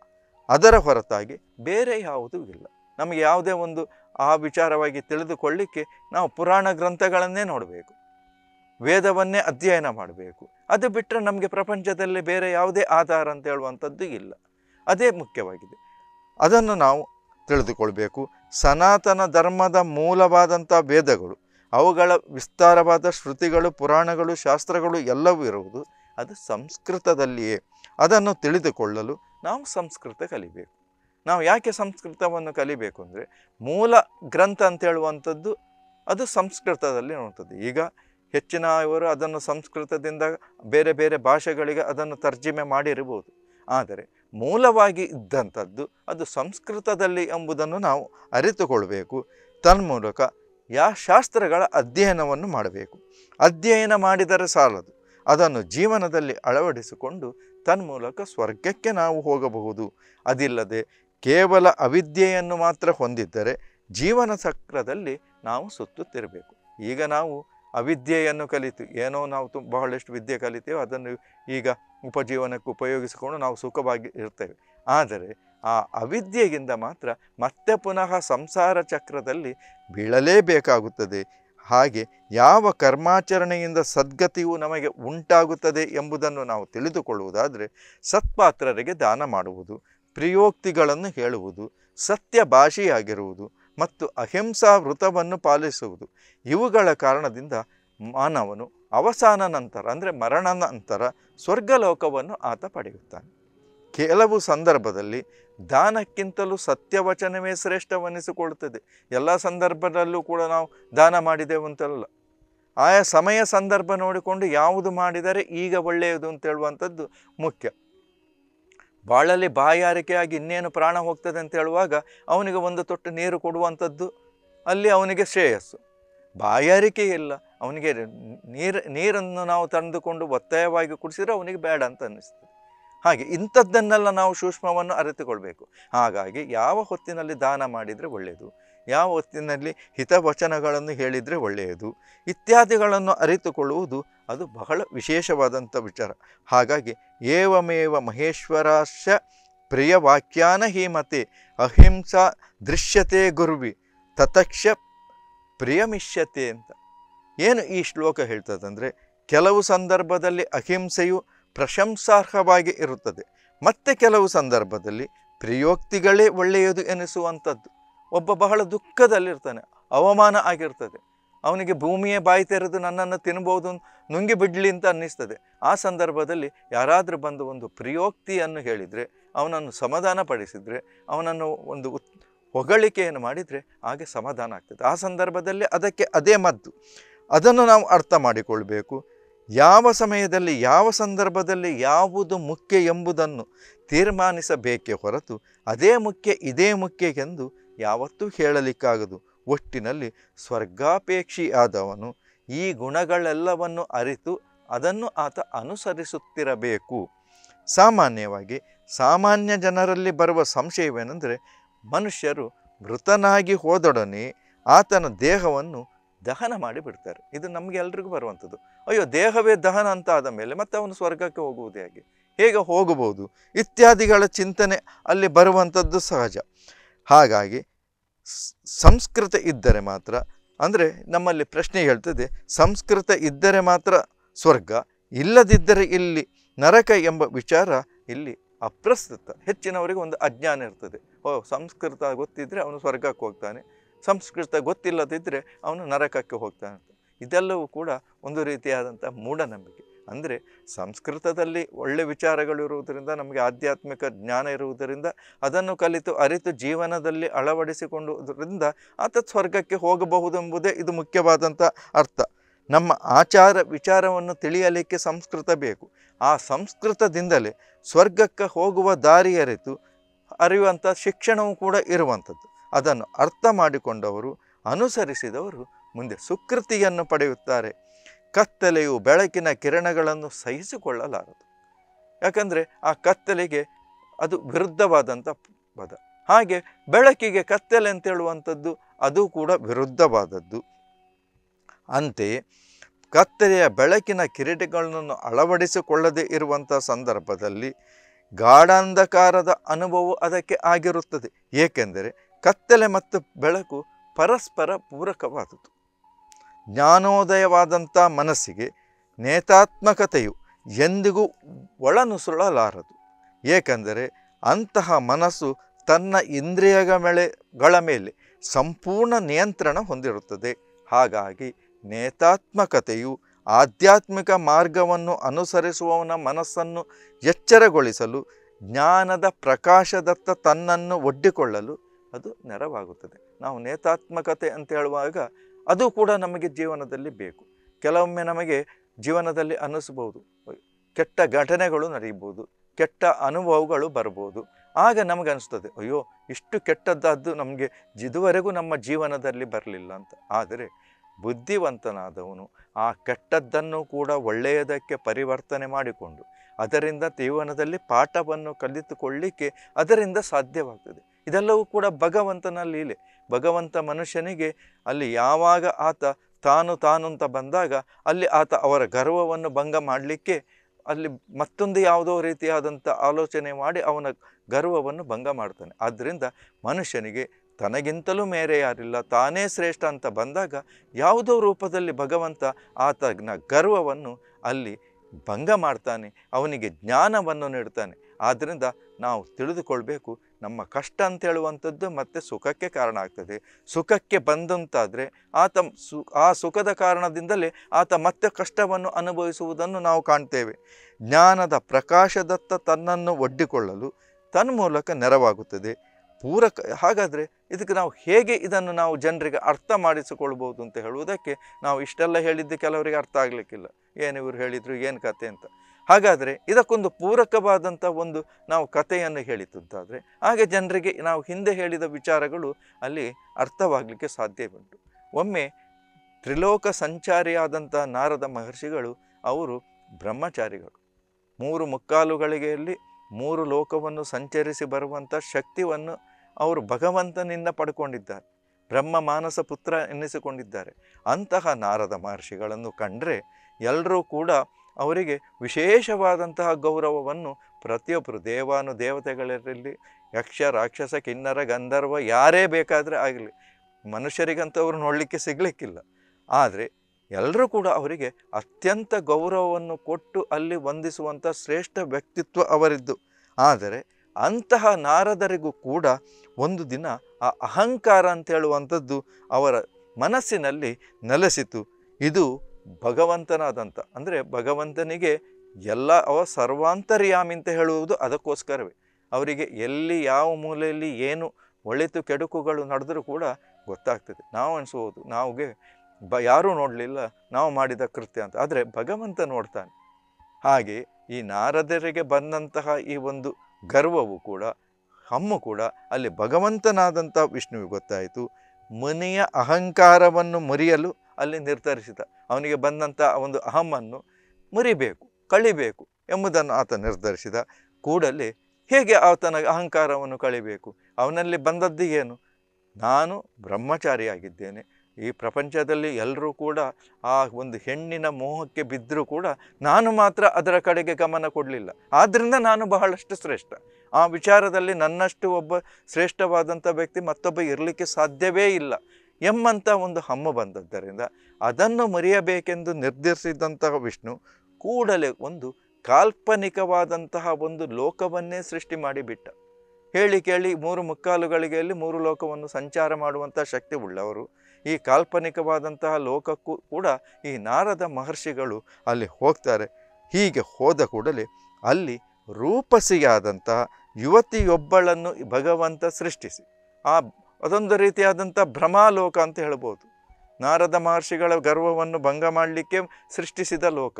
ಅದರ ಹೊರತಾಗಿ ಬೇರೆ ಯಾವುದೂ ಇಲ್ಲ ನಮಗೆ ಯಾವುದೇ ಒಂದು ಆ ವಿಚಾರವಾಗಿ ತಿಳಿದುಕೊಳ್ಳಿಕ್ಕೆ ನಾವು ಪುರಾಣ ಗ್ರಂಥಗಳನ್ನೇ ನೋಡಬೇಕು ವೇದವನ್ನೇ ಅಧ್ಯಯನ ಮಾಡಬೇಕು ಅದು ಬಿಟ್ಟರೆ ನಮಗೆ ಪ್ರಪಂಚದಲ್ಲಿ ಬೇರೆ ಯಾವುದೇ ಆಧಾರ ಅಂತ ಹೇಳುವಂಥದ್ದು ಇಲ್ಲ ಅದೇ ಮುಖ್ಯವಾಗಿದೆ ಅದನ್ನು ನಾವು ತಿಳಿದುಕೊಳ್ಬೇಕು ಸನಾತನ ಧರ್ಮದ ಮೂಲವಾದಂಥ ವೇದಗಳು ಅವುಗಳ ವಿಸ್ತಾರವಾದ ಶ್ರುತಿಗಳು ಪುರಾಣಗಳು ಶಾಸ್ತ್ರಗಳು ಎಲ್ಲವೂ ಇರುವುದು ಅದು ಸಂಸ್ಕೃತದಲ್ಲಿಯೇ ಅದನ್ನು ತಿಳಿದುಕೊಳ್ಳಲು ನಾವು ಸಂಸ್ಕೃತ ಕಲಿಬೇಕು ನಾವು ಯಾಕೆ ಸಂಸ್ಕೃತವನ್ನು ಕಲಿಬೇಕು ಅಂದರೆ ಮೂಲ ಗ್ರಂಥ ಅಂತ ಹೇಳುವಂಥದ್ದು ಅದು ಸಂಸ್ಕೃತದಲ್ಲಿ ನೋಡ್ತದೆ ಈಗ ಹೆಚ್ಚಿನವರು ಅದನ್ನು ಸಂಸ್ಕೃತದಿಂದ ಬೇರೆ ಬೇರೆ ಭಾಷೆಗಳಿಗೆ ಅದನ್ನು ತರ್ಜಿಮೆ ಮಾಡಿರಬಹುದು ಆದರೆ ಮೂಲವಾಗಿ ಇದ್ದಂಥದ್ದು ಅದು ಸಂಸ್ಕೃತದಲ್ಲಿ ಎಂಬುದನ್ನು ನಾವು ಅರಿತುಕೊಳ್ಬೇಕು ತನ್ಮೂಲಕ ಯಾ ಶಾಸ್ತ್ರಗಳ ಅಧ್ಯಯನವನ್ನು ಮಾಡಬೇಕು ಅಧ್ಯಯನ ಮಾಡಿದರೆ ಸಾಲದು ಅದನ್ನು ಜೀವನದಲ್ಲಿ ಅಳವಡಿಸಿಕೊಂಡು ತನ್ಮೂಲಕ ಸ್ವರ್ಗಕ್ಕೆ ನಾವು ಹೋಗಬಹುದು ಅದಿಲ್ಲದೆ ಕೇವಲ ಅವಿದ್ಯೆಯನ್ನು ಮಾತ್ರ ಹೊಂದಿದ್ದರೆ ಜೀವನ ಚಕ್ರದಲ್ಲಿ ನಾವು ಸುತ್ತುತ್ತಿರಬೇಕು ಈಗ ನಾವು ಅವಿದ್ಯೆಯನ್ನು ಕಲಿತು ಏನೋ ನಾವು ತುಂಬ ಬಹಳಷ್ಟು ವಿದ್ಯೆ ಕಲಿತೇವೆ ಅದನ್ನು ಈಗ ಉಪಜೀವನಕ್ಕೆ ಉಪಯೋಗಿಸಿಕೊಂಡು ನಾವು ಸುಖವಾಗಿ ಇರ್ತೇವೆ ಆದರೆ ಆ ಅವಿದ್ಯೆಯಿಂದ ಮಾತ್ರ ಮತ್ತೆ ಪುನಃ ಸಂಸಾರ ಚಕ್ರದಲ್ಲಿ ಬೀಳಲೇಬೇಕಾಗುತ್ತದೆ ಹಾಗೆ ಯಾವ ಕರ್ಮಾಚರಣೆಯಿಂದ ಸದ್ಗತಿಯು ನಮಗೆ ಉಂಟಾಗುತ್ತದೆ ಎಂಬುದನ್ನು ನಾವು ತಿಳಿದುಕೊಳ್ಳುವುದಾದರೆ ಸತ್ಪಾತ್ರರಿಗೆ ದಾನ ಮಾಡುವುದು ಪ್ರಿಯೋಕ್ತಿಗಳನ್ನು ಹೇಳುವುದು ಸತ್ಯ ಭಾಷೆಯಾಗಿರುವುದು ಮತ್ತು ಅಹಿಂಸಾ ವೃತವನ್ನು ಪಾಲಿಸುವುದು ಇವುಗಳ ಕಾರಣದಿಂದ ಮಾನವನು ಅವಸಾನ ನಂತರ ಅಂದರೆ ಮರಣ ನಂತರ ಸ್ವರ್ಗಲೋಕವನ್ನು ಆತ ಪಡೆಯುತ್ತಾನೆ ಕೆಲವು ಸಂದರ್ಭದಲ್ಲಿ ದಾನಕ್ಕಿಂತಲೂ ಸತ್ಯವಚನವೇ ಶ್ರೇಷ್ಠವೆನಿಸಿಕೊಳ್ಳುತ್ತದೆ ಎಲ್ಲ ಸಂದರ್ಭದಲ್ಲೂ ಕೂಡ ನಾವು ದಾನ ಮಾಡಿದೆವು ಅಂತಲ್ಲ ಆಯಾ ಸಮಯ ಸಂದರ್ಭ ನೋಡಿಕೊಂಡು ಯಾವುದು ಮಾಡಿದರೆ ಈಗ ಒಳ್ಳೆಯದು ಅಂತ ಹೇಳುವಂಥದ್ದು ಮುಖ್ಯ ಬಾಳಲ್ಲಿ ಬಾಯಾರಿಕೆಯಾಗಿ ಇನ್ನೇನು ಪ್ರಾಣ ಹೋಗ್ತದೆ ಅಂತ ಹೇಳುವಾಗ ಅವನಿಗೆ ಒಂದು ತೊಟ್ಟು ನೀರು ಕೊಡುವಂಥದ್ದು ಅಲ್ಲಿ ಅವನಿಗೆ ಶ್ರೇಯಸ್ಸು ಬಾಯಾರಿಕೆ ಇಲ್ಲ ಅವನಿಗೆ ನೀರು ನೀರನ್ನು ನಾವು ತಂದುಕೊಂಡು ಒತ್ತಾಯವಾಗಿ ಕುಡಿಸಿದರೆ ಅವನಿಗೆ ಬೇಡ ಅಂತ ಅನ್ನಿಸ್ತದೆ ಹಾಗೆ ಇಂಥದ್ದನ್ನೆಲ್ಲ ನಾವು ಸೂಕ್ಷ್ಮವನ್ನು ಅರಿತುಕೊಳ್ಬೇಕು ಹಾಗಾಗಿ ಯಾವ ಹೊತ್ತಿನಲ್ಲಿ ದಾನ ಮಾಡಿದರೆ ಒಳ್ಳೆಯದು ಯಾವ ಹೊತ್ತಿನಲ್ಲಿ ಹಿತವಚನಗಳನ್ನು ಹೇಳಿದರೆ ಒಳ್ಳೆಯದು ಇತ್ಯಾದಿಗಳನ್ನು ಅರಿತುಕೊಳ್ಳುವುದು ಅದು ಬಹಳ ವಿಶೇಷವಾದಂಥ ವಿಚಾರ ಹಾಗಾಗಿ ಏವಮೇವ ಪ್ರಿಯ ಪ್ರಿಯವಾಕ್ಯಾನ ಹೀಮತೆ ಅಹಿಂಸಾ ದೃಶ್ಯತೆ ಗುರುವಿ ತತಕ್ಷ ಪ್ರಿಯಮಿಷ್ಯತೆ ಅಂತ ಏನು ಈ ಶ್ಲೋಕ ಹೇಳ್ತದಂದರೆ ಕೆಲವು ಸಂದರ್ಭದಲ್ಲಿ ಅಹಿಂಸೆಯು ಪ್ರಶಂಸಾರ್ಹವಾಗಿ ಇರುತ್ತದೆ ಮತ್ತೆ ಕೆಲವು ಸಂದರ್ಭದಲ್ಲಿ ಪ್ರಿಯೋಕ್ತಿಗಳೇ ಒಳ್ಳೆಯದು ಎನಿಸುವಂಥದ್ದು ಒಬ್ಬ ಬಹಳ ದುಃಖದಲ್ಲಿರ್ತಾನೆ ಅವಮಾನ ಆಗಿರ್ತದೆ ಅವನಿಗೆ ಭೂಮಿಯೇ ಬಾಯಿ ತೆರೆದು ನನ್ನನ್ನು ತಿನ್ಬೋದು ನುಂಗಿ ಬಿಡ್ಲಿ ಅಂತ ಅನ್ನಿಸ್ತದೆ ಆ ಸಂದರ್ಭದಲ್ಲಿ ಯಾರಾದರೂ ಬಂದು ಒಂದು ಪ್ರಿಯೋಕ್ತಿಯನ್ನು ಹೇಳಿದರೆ ಅವನನ್ನು ಸಮಾಧಾನ ಪಡಿಸಿದರೆ ಅವನನ್ನು ಒಂದು ಹೊಗಳಿಕೆಯನ್ನು ಮಾಡಿದರೆ ಹಾಗೆ ಸಮಾಧಾನ ಆಗ್ತದೆ ಆ ಸಂದರ್ಭದಲ್ಲಿ ಅದಕ್ಕೆ ಅದೇ ಮದ್ದು ಅದನ್ನು ನಾವು ಅರ್ಥ ಮಾಡಿಕೊಳ್ಬೇಕು ಯಾವ ಸಮಯದಲ್ಲಿ ಯಾವ ಸಂದರ್ಭದಲ್ಲಿ ಯಾವುದು ಮುಖ್ಯ ಎಂಬುದನ್ನು ತೀರ್ಮಾನಿಸಬೇಕೇ ಹೊರತು ಅದೇ ಮುಖ್ಯ ಇದೇ ಮುಖ್ಯ ಎಂದು ಯಾವತ್ತೂ ಹೇಳಲಿಕ್ಕಾಗದು ಒಟ್ಟಿನಲ್ಲಿ ಸ್ವರ್ಗಾಪೇಕ್ಷಿಯಾದವನು ಈ ಗುಣಗಳೆಲ್ಲವನ್ನು ಅರಿತು ಅದನ್ನು ಆತ ಅನುಸರಿಸುತ್ತಿರಬೇಕು ಸಾಮಾನ್ಯವಾಗಿ ಸಾಮಾನ್ಯ ಜನರಲ್ಲಿ ಬರುವ ಸಂಶಯವೇನೆಂದರೆ ಮನುಷ್ಯರು ಮೃತನಾಗಿ ಹೋದೊಡನೆ ಆತನ ದೇಹವನ್ನು ದಹನ ಮಾಡಿ ಬಿಡ್ತಾರೆ ಇದು ನಮಗೆ ಎಲ್ರಿಗೂ ಬರುವಂಥದ್ದು ಅಯ್ಯೋ ದೇಹವೇ ದಹನ ಅಂತ ಆದ ಮೇಲೆ ಮತ್ತೆ ಅವನು ಸ್ವರ್ಗಕ್ಕೆ ಹೋಗುವುದು ಹೇಗೆ ಹೇಗೆ ಹೋಗಬಹುದು ಇತ್ಯಾದಿಗಳ ಚಿಂತನೆ ಅಲ್ಲಿ ಬರುವಂಥದ್ದು ಸಹಜ ಹಾಗಾಗಿ ಸಂಸ್ಕೃತ ಇದ್ದರೆ ಮಾತ್ರ ಅಂದರೆ ನಮ್ಮಲ್ಲಿ ಪ್ರಶ್ನೆ ಹೇಳ್ತದೆ ಸಂಸ್ಕೃತ ಇದ್ದರೆ ಮಾತ್ರ ಸ್ವರ್ಗ ಇಲ್ಲದಿದ್ದರೆ ಇಲ್ಲಿ ನರಕ ಎಂಬ ವಿಚಾರ ಇಲ್ಲಿ ಅಪ್ರಸ್ತುತ ಹೆಚ್ಚಿನವರಿಗೆ ಒಂದು ಅಜ್ಞಾನ ಇರ್ತದೆ ಓ ಸಂಸ್ಕೃತ ಗೊತ್ತಿದ್ದರೆ ಅವನು ಸ್ವರ್ಗಕ್ಕೆ ಹೋಗ್ತಾನೆ ಸಂಸ್ಕೃತ ಗೊತ್ತಿಲ್ಲದಿದ್ದರೆ ಅವನು ನರಕಕ್ಕೆ ಹೋಗ್ತಾನೆ ಇದೆಲ್ಲವೂ ಕೂಡ ಒಂದು ರೀತಿಯಾದಂಥ ಮೂಢನಂಬಿಕೆ ಅಂದರೆ ಸಂಸ್ಕೃತದಲ್ಲಿ ಒಳ್ಳೆ ವಿಚಾರಗಳು ಇರುವುದರಿಂದ ನಮಗೆ ಆಧ್ಯಾತ್ಮಿಕ ಜ್ಞಾನ ಇರುವುದರಿಂದ ಅದನ್ನು ಕಲಿತು ಅರಿತು ಜೀವನದಲ್ಲಿ ಅಳವಡಿಸಿಕೊಂಡುವುದರಿಂದ ಆತ ಸ್ವರ್ಗಕ್ಕೆ ಹೋಗಬಹುದೆಂಬುದೇ ಇದು ಮುಖ್ಯವಾದಂಥ ಅರ್ಥ ನಮ್ಮ ಆಚಾರ ವಿಚಾರವನ್ನು ತಿಳಿಯಲಿಕ್ಕೆ ಸಂಸ್ಕೃತ ಬೇಕು ಆ ಸಂಸ್ಕೃತದಿಂದಲೇ ಸ್ವರ್ಗಕ್ಕೆ ಹೋಗುವ ದಾರಿ ಅರಿತು ಅರಿಯುವಂಥ ಶಿಕ್ಷಣವೂ ಕೂಡ ಇರುವಂಥದ್ದು ಅದನ್ನು ಅರ್ಥ ಮಾಡಿಕೊಂಡವರು ಅನುಸರಿಸಿದವರು ಮುಂದೆ ಸುಕೃತಿಯನ್ನು ಪಡೆಯುತ್ತಾರೆ ಕತ್ತಲೆಯು ಬೆಳಕಿನ ಕಿರಣಗಳನ್ನು ಸಹಿಸಿಕೊಳ್ಳಲಾರದು ಯಾಕಂದರೆ ಆ ಕತ್ತಲೆಗೆ ಅದು ವಿರುದ್ಧವಾದಂಥ ಪದ ಹಾಗೆ ಬೆಳಕಿಗೆ ಕತ್ತಲೆ ಅಂತೇಳುವಂಥದ್ದು ಅದು ಕೂಡ ವಿರುದ್ಧವಾದದ್ದು ಅಂತೆಯೇ ಕತ್ತಲೆಯ ಬೆಳಕಿನ ಕಿರೀಟಗಳನ್ನು ಅಳವಡಿಸಿಕೊಳ್ಳದೇ ಇರುವಂಥ ಸಂದರ್ಭದಲ್ಲಿ ಗಾಢಾಂಧಕಾರದ ಅನುಭವ ಅದಕ್ಕೆ ಆಗಿರುತ್ತದೆ ಏಕೆಂದರೆ ಕತ್ತಲೆ ಮತ್ತು ಬೆಳಕು ಪರಸ್ಪರ ಪೂರಕವಾದುದು ಜ್ಞಾನೋದಯವಾದಂಥ ಮನಸ್ಸಿಗೆ ನೇತಾತ್ಮಕತೆಯು ಎಂದಿಗೂ ಒಳನುಸುಳಲಾರದು ಏಕೆಂದರೆ ಅಂತಹ ಮನಸ್ಸು ತನ್ನ ಇಂದ್ರಿಯಗಳ ಮೇಲೆ ಸಂಪೂರ್ಣ ನಿಯಂತ್ರಣ ಹೊಂದಿರುತ್ತದೆ ಹಾಗಾಗಿ ನೇತಾತ್ಮಕತೆಯು ಆಧ್ಯಾತ್ಮಿಕ ಮಾರ್ಗವನ್ನು ಅನುಸರಿಸುವವನ ಮನಸ್ಸನ್ನು ಎಚ್ಚರಗೊಳಿಸಲು ಜ್ಞಾನದ ಪ್ರಕಾಶದತ್ತ ತನ್ನನ್ನು ಒಡ್ಡಿಕೊಳ್ಳಲು ಅದು ನೆರವಾಗುತ್ತದೆ ನಾವು ನೇತಾತ್ಮಕತೆ ಅಂತ ಹೇಳುವಾಗ ಅದು ಕೂಡ ನಮಗೆ ಜೀವನದಲ್ಲಿ ಬೇಕು ಕೆಲವೊಮ್ಮೆ ನಮಗೆ ಜೀವನದಲ್ಲಿ ಅನ್ನಿಸ್ಬೋದು ಕೆಟ್ಟ ಘಟನೆಗಳು ನಡೆಯಬಹುದು ಕೆಟ್ಟ ಅನುಭವಗಳು ಬರ್ಬೋದು ಆಗ ನಮಗೆ ಅಯ್ಯೋ ಇಷ್ಟು ಕೆಟ್ಟದ್ದಾದ್ದು ನಮಗೆ ಇದುವರೆಗೂ ನಮ್ಮ ಜೀವನದಲ್ಲಿ ಬರಲಿಲ್ಲ ಅಂತ ಆದರೆ ಬುದ್ಧಿವಂತನಾದವನು ಆ ಕೆಟ್ಟದ್ದನ್ನು ಕೂಡ ಒಳ್ಳೆಯದಕ್ಕೆ ಪರಿವರ್ತನೆ ಮಾಡಿಕೊಂಡು ಅದರಿಂದ ಜೀವನದಲ್ಲಿ ಪಾಠವನ್ನು ಕಲಿತುಕೊಳ್ಳಿಕ್ಕೆ ಅದರಿಂದ ಸಾಧ್ಯವಾಗ್ತದೆ ಇದೆಲ್ಲವೂ ಕೂಡ ಭಗವಂತನ ಲೀಲೆ ಭಗವಂತ ಮನುಷ್ಯನಿಗೆ ಅಲ್ಲಿ ಯಾವಾಗ ಆತ ತಾನು ತಾನು ಅಂತ ಬಂದಾಗ ಅಲ್ಲಿ ಆತ ಅವರ ಗರ್ವವನ್ನು ಭಂಗ ಮಾಡಲಿಕ್ಕೆ ಅಲ್ಲಿ ಮತ್ತೊಂದು ಯಾವುದೋ ರೀತಿಯಾದಂಥ ಆಲೋಚನೆ ಮಾಡಿ ಅವನ ಗರ್ವವನ್ನು ಭಂಗ ಮಾಡ್ತಾನೆ ಆದ್ದರಿಂದ ಮನುಷ್ಯನಿಗೆ ತನಗಿಂತಲೂ ಮೇರೆ ಯಾರಿಲ್ಲ ತಾನೇ ಶ್ರೇಷ್ಠ ಅಂತ ಬಂದಾಗ ಯಾವುದೋ ರೂಪದಲ್ಲಿ ಭಗವಂತ ಆತನ ಗರ್ವವನ್ನು ಅಲ್ಲಿ ಭಂಗ ಮಾಡ್ತಾನೆ ಅವನಿಗೆ ಜ್ಞಾನವನ್ನು ನೀಡ್ತಾನೆ ಆದ್ದರಿಂದ ನಾವು ತಿಳಿದುಕೊಳ್ಬೇಕು ನಮ್ಮ ಕಷ್ಟ ಅಂತ ಹೇಳುವಂಥದ್ದು ಮತ್ತೆ ಸುಖಕ್ಕೆ ಕಾರಣ ಆಗ್ತದೆ ಸುಖಕ್ಕೆ ಬಂದಂತಾದರೆ ಆತ ಸು ಆ ಸುಖದ ಕಾರಣದಿಂದಲೇ ಆತ ಮತ್ತೆ ಕಷ್ಟವನ್ನು ಅನುಭವಿಸುವುದನ್ನು ನಾವು ಕಾಣ್ತೇವೆ ಜ್ಞಾನದ ಪ್ರಕಾಶದತ್ತ ತನ್ನನ್ನು ಒಡ್ಡಿಕೊಳ್ಳಲು ತನ್ಮೂಲಕ ನೆರವಾಗುತ್ತದೆ ಪೂರಕ ಹಾಗಾದರೆ ಇದಕ್ಕೆ ನಾವು ಹೇಗೆ ಇದನ್ನು ನಾವು ಜನರಿಗೆ ಅರ್ಥ ಮಾಡಿಸಿಕೊಳ್ಬೋದು ಅಂತ ಹೇಳುವುದಕ್ಕೆ ನಾವು ಇಷ್ಟೆಲ್ಲ ಹೇಳಿದ್ದು ಕೆಲವರಿಗೆ ಅರ್ಥ ಆಗಲಿಕ್ಕಿಲ್ಲ ಏನು ಇವರು ಹೇಳಿದರು ಏನು ಕತೆ ಅಂತ ಹಾಗಾದರೆ ಇದಕ್ಕೊಂದು ಪೂರಕವಾದಂಥ ಒಂದು ನಾವು ಕಥೆಯನ್ನು ಹೇಳಿತಂತಾದರೆ ಹಾಗೆ ಜನರಿಗೆ ನಾವು ಹಿಂದೆ ಹೇಳಿದ ವಿಚಾರಗಳು ಅಲ್ಲಿ ಅರ್ಥವಾಗಲಿಕ್ಕೆ ಉಂಟು ಒಮ್ಮೆ ತ್ರಿಲೋಕ ಸಂಚಾರಿಯಾದಂಥ ನಾರದ ಮಹರ್ಷಿಗಳು ಅವರು ಬ್ರಹ್ಮಚಾರಿಗಳು ಮೂರು ಮುಕ್ಕಾಲುಗಳಿಗೆಯಲ್ಲಿ ಮೂರು ಲೋಕವನ್ನು ಸಂಚರಿಸಿ ಬರುವಂಥ ಶಕ್ತಿಯನ್ನು ಅವರು ಭಗವಂತನಿಂದ ಪಡ್ಕೊಂಡಿದ್ದಾರೆ ಬ್ರಹ್ಮ ಮಾನಸ ಪುತ್ರ ಎನ್ನಿಸಿಕೊಂಡಿದ್ದಾರೆ ಅಂತಹ ನಾರದ ಮಹರ್ಷಿಗಳನ್ನು ಕಂಡರೆ ಎಲ್ಲರೂ ಕೂಡ ಅವರಿಗೆ ವಿಶೇಷವಾದಂತಹ ಗೌರವವನ್ನು ಪ್ರತಿಯೊಬ್ಬರು ದೇವಾನು ದೇವತೆಗಳಿರಲಿ ಯಕ್ಷ ರಾಕ್ಷಸ ಕಿನ್ನರ ಗಂಧರ್ವ ಯಾರೇ ಬೇಕಾದರೆ ಆಗಲಿ ಮನುಷ್ಯರಿಗಂತೂ ಅವರು ನೋಡಲಿಕ್ಕೆ ಸಿಗಲಿಕ್ಕಿಲ್ಲ ಆದರೆ ಎಲ್ಲರೂ ಕೂಡ ಅವರಿಗೆ ಅತ್ಯಂತ ಗೌರವವನ್ನು ಕೊಟ್ಟು ಅಲ್ಲಿ ವಂದಿಸುವಂಥ ಶ್ರೇಷ್ಠ ವ್ಯಕ್ತಿತ್ವ ಅವರಿದ್ದು ಆದರೆ ಅಂತಹ ನಾರದರಿಗೂ ಕೂಡ ಒಂದು ದಿನ ಆ ಅಹಂಕಾರ ಅಂತ ಹೇಳುವಂಥದ್ದು ಅವರ ಮನಸ್ಸಿನಲ್ಲಿ ನೆಲೆಸಿತು ಇದು ಭಗವಂತನಾದಂಥ ಅಂದರೆ ಭಗವಂತನಿಗೆ ಎಲ್ಲ ಅವ ಸರ್ವಾಂತರ್ಯಾಮಿ ಅಂತ ಹೇಳುವುದು ಅದಕ್ಕೋಸ್ಕರವೇ ಅವರಿಗೆ ಎಲ್ಲಿ ಯಾವ ಮೂಲೆಯಲ್ಲಿ ಏನು ಒಳಿತು ಕೆಡುಕುಗಳು ನಡೆದರೂ ಕೂಡ ಗೊತ್ತಾಗ್ತದೆ ನಾವು ಅನಿಸ್ಬೋದು ನಾವುಗೆ ಬ ಯಾರೂ ನೋಡಲಿಲ್ಲ ನಾವು ಮಾಡಿದ ಕೃತ್ಯ ಅಂತ ಆದರೆ ಭಗವಂತ ನೋಡ್ತಾನೆ ಹಾಗೆ ಈ ನಾರದರಿಗೆ ಬಂದಂತಹ ಈ ಒಂದು ಗರ್ವವು ಕೂಡ ಹಮ್ಮು ಕೂಡ ಅಲ್ಲಿ ಭಗವಂತನಾದಂಥ ವಿಷ್ಣುವಿಗೆ ಗೊತ್ತಾಯಿತು ಮುನಿಯ ಅಹಂಕಾರವನ್ನು ಮುರಿಯಲು ಅಲ್ಲಿ ನಿರ್ಧರಿಸಿದ ಅವನಿಗೆ ಬಂದಂಥ ಒಂದು ಅಹಮನ್ನು ಮುರಿಬೇಕು ಕಳಿಬೇಕು ಎಂಬುದನ್ನು ಆತ ನಿರ್ಧರಿಸಿದ ಕೂಡಲೇ ಹೇಗೆ ಆತನ ಅಹಂಕಾರವನ್ನು ಕಳಿಬೇಕು ಅವನಲ್ಲಿ ಬಂದದ್ದು ಏನು ನಾನು ಬ್ರಹ್ಮಚಾರಿಯಾಗಿದ್ದೇನೆ ಈ ಪ್ರಪಂಚದಲ್ಲಿ ಎಲ್ಲರೂ ಕೂಡ ಆ ಒಂದು ಹೆಣ್ಣಿನ ಮೋಹಕ್ಕೆ ಬಿದ್ದರೂ ಕೂಡ ನಾನು ಮಾತ್ರ ಅದರ ಕಡೆಗೆ ಗಮನ ಕೊಡಲಿಲ್ಲ ಆದ್ದರಿಂದ ನಾನು ಬಹಳಷ್ಟು ಶ್ರೇಷ್ಠ ಆ ವಿಚಾರದಲ್ಲಿ ನನ್ನಷ್ಟು ಒಬ್ಬ ಶ್ರೇಷ್ಠವಾದಂಥ ವ್ಯಕ್ತಿ ಮತ್ತೊಬ್ಬ ಇರಲಿಕ್ಕೆ ಸಾಧ್ಯವೇ ಇಲ್ಲ ಎಂಬಂಥ ಒಂದು ಹಮ್ಮ ಬಂದದ್ದರಿಂದ ಅದನ್ನು ಮರೆಯಬೇಕೆಂದು ನಿರ್ಧರಿಸಿದಂತಹ ವಿಷ್ಣು ಕೂಡಲೇ ಒಂದು ಕಾಲ್ಪನಿಕವಾದಂತಹ ಒಂದು ಲೋಕವನ್ನೇ ಸೃಷ್ಟಿ ಮಾಡಿಬಿಟ್ಟ ಹೇಳಿ ಕೇಳಿ ಮೂರು ಮುಕ್ಕಾಲುಗಳಿಗೆಯಲ್ಲಿ ಮೂರು ಲೋಕವನ್ನು ಸಂಚಾರ ಮಾಡುವಂಥ ಶಕ್ತಿ ಉಳ್ಳವರು ಈ ಕಾಲ್ಪನಿಕವಾದಂತಹ ಲೋಕಕ್ಕೂ ಕೂಡ ಈ ನಾರದ ಮಹರ್ಷಿಗಳು ಅಲ್ಲಿ ಹೋಗ್ತಾರೆ ಹೀಗೆ ಹೋದ ಕೂಡಲೇ ಅಲ್ಲಿ ರೂಪಸಿಯಾದಂತಹ ಯುವತಿಯೊಬ್ಬಳನ್ನು ಭಗವಂತ ಸೃಷ್ಟಿಸಿ ಆ ಅದೊಂದು ರೀತಿಯಾದಂಥ ಭ್ರಮಾಲೋಕ ಅಂತ ಹೇಳ್ಬೋದು ನಾರದ ಮಹರ್ಷಿಗಳ ಗರ್ವವನ್ನು ಭಂಗ ಮಾಡಲಿಕ್ಕೆ ಸೃಷ್ಟಿಸಿದ ಲೋಕ